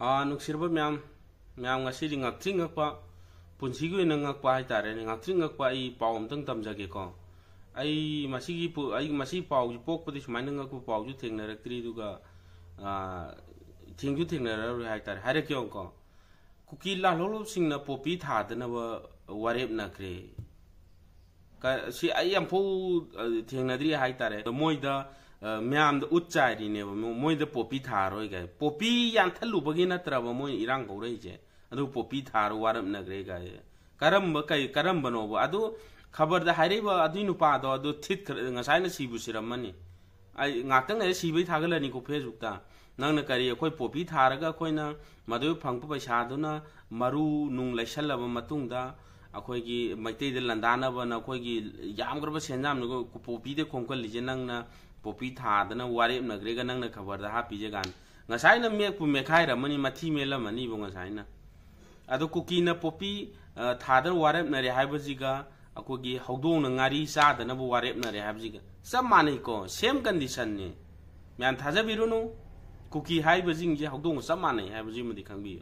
아 ah, 눅시르바 냠 냠가시리 ngakthring ngakpa punsi gu na ngakpa hai tare ne ngakthring ngakpa i paum tang tam jage ko ai masi gi pu ai masi pau ju pok pati smai nang ngakpa pau ju thing na raktri du ga a ah, thing ju thing na ra ru hai tare hare kyong ko kuki la lolop sing na popi tha da na ba warep na kre ka si ai am phu ah, thing na dri hai tare moi da ma'am उच्च आईने मोद पोपी था पोपी यानलुबी नत्रब मोन इरां कौरजे पोपी थारो वारपनग्रे गाय करब कई करबनोब अद खबर हरबो थीट Cebu सिरमनी सीबई थागलनीको करी अखोई पोपी थारग अखोना मदु फंगप पैसादुना मरु नुंग लैसलब मतुंगदा अखोई मैतई लंदानब अखोई यामग्रब सेंजाम पोपी दे नंगना पोपी था वारेब नगरे नंग खबर हापीजगान मेपू मेखाइर मथि मेलमीब कुकी पोपी था वारेबनरे हैदोंरी चादनब वारेबनरे है सब मानको सेम कंडीशन ने मैं भीरुनु कुकी हैदों सब माने है खाबी